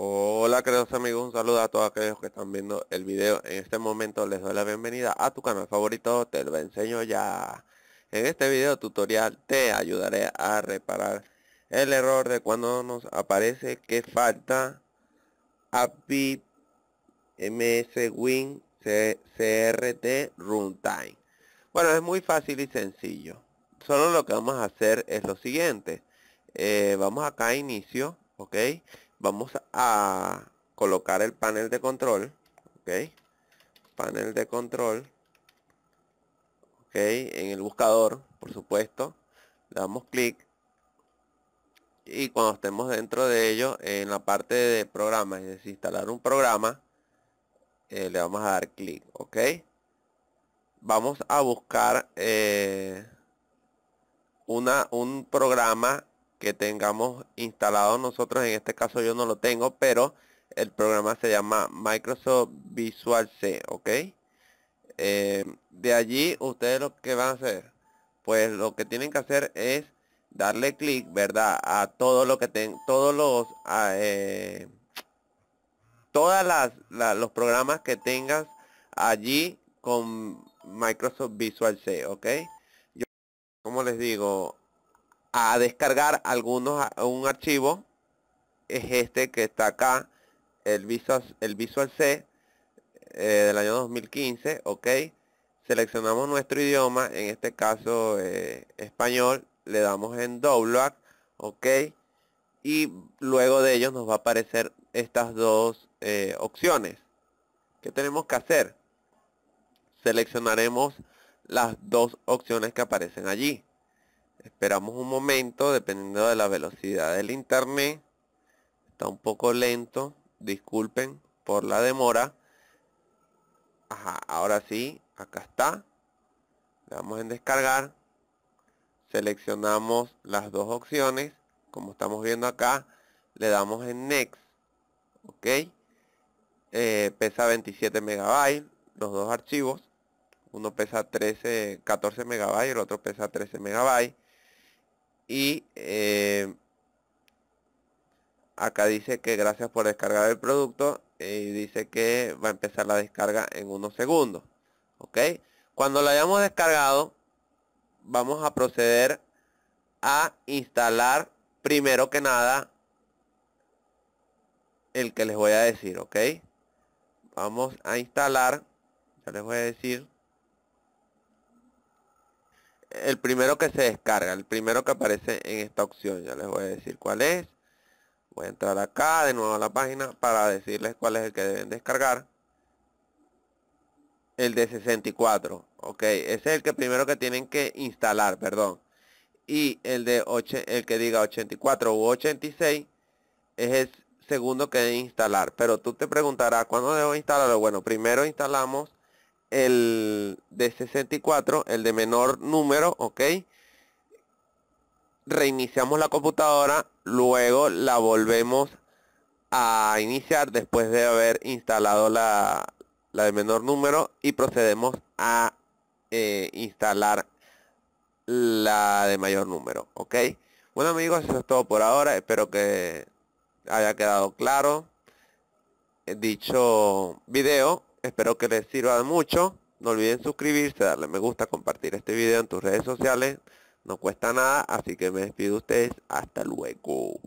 Hola queridos amigos, un saludo a todos aquellos que están viendo el video En este momento les doy la bienvenida a tu canal favorito, te lo enseño ya En este video tutorial te ayudaré a reparar el error de cuando nos aparece que falta API win CRT Runtime Bueno, es muy fácil y sencillo Solo lo que vamos a hacer es lo siguiente eh, Vamos acá a inicio, ok vamos a colocar el panel de control ok panel de control ok en el buscador por supuesto le damos clic y cuando estemos dentro de ello en la parte de programa es decir instalar un programa eh, le vamos a dar clic ok vamos a buscar eh, una, un programa que tengamos instalado nosotros, en este caso yo no lo tengo, pero el programa se llama Microsoft Visual C, ¿ok? Eh, de allí ustedes lo que van a hacer, pues lo que tienen que hacer es darle clic, ¿verdad? A todo lo que ten, todos los, eh, todas las, los programas que tengas allí con Microsoft Visual C, ¿ok? Yo, como les digo, a descargar algunos un archivo es este que está acá el Visual, el Visual C eh, del año 2015 ok seleccionamos nuestro idioma en este caso eh, español le damos en download ok y luego de ellos nos va a aparecer estas dos eh, opciones que tenemos que hacer seleccionaremos las dos opciones que aparecen allí Esperamos un momento, dependiendo de la velocidad del internet. Está un poco lento, disculpen por la demora. ahora sí, acá está. Le damos en descargar. Seleccionamos las dos opciones, como estamos viendo acá. Le damos en Next. Ok. Eh, pesa 27 megabytes, los dos archivos. Uno pesa 13, 14 megabytes, el otro pesa 13 megabytes. Y eh, acá dice que gracias por descargar el producto eh, y dice que va a empezar la descarga en unos segundos. ¿Ok? Cuando lo hayamos descargado, vamos a proceder a instalar primero que nada el que les voy a decir, ¿ok? Vamos a instalar, ya les voy a decir el primero que se descarga, el primero que aparece en esta opción. Ya les voy a decir cuál es. Voy a entrar acá de nuevo a la página para decirles cuál es el que deben descargar. El de 64. Ok, ese es el que primero que tienen que instalar, perdón. Y el de 8, el que diga 84 u 86 es el segundo que deben instalar. Pero tú te preguntarás, ¿cuándo debo instalarlo? Bueno, primero instalamos el de 64, el de menor número, ok. Reiniciamos la computadora, luego la volvemos a iniciar después de haber instalado la, la de menor número y procedemos a eh, instalar la de mayor número, ok. Bueno amigos, eso es todo por ahora, espero que haya quedado claro eh, dicho video Espero que les sirva de mucho. No olviden suscribirse, darle me gusta, compartir este video en tus redes sociales. No cuesta nada, así que me despido de ustedes. Hasta luego.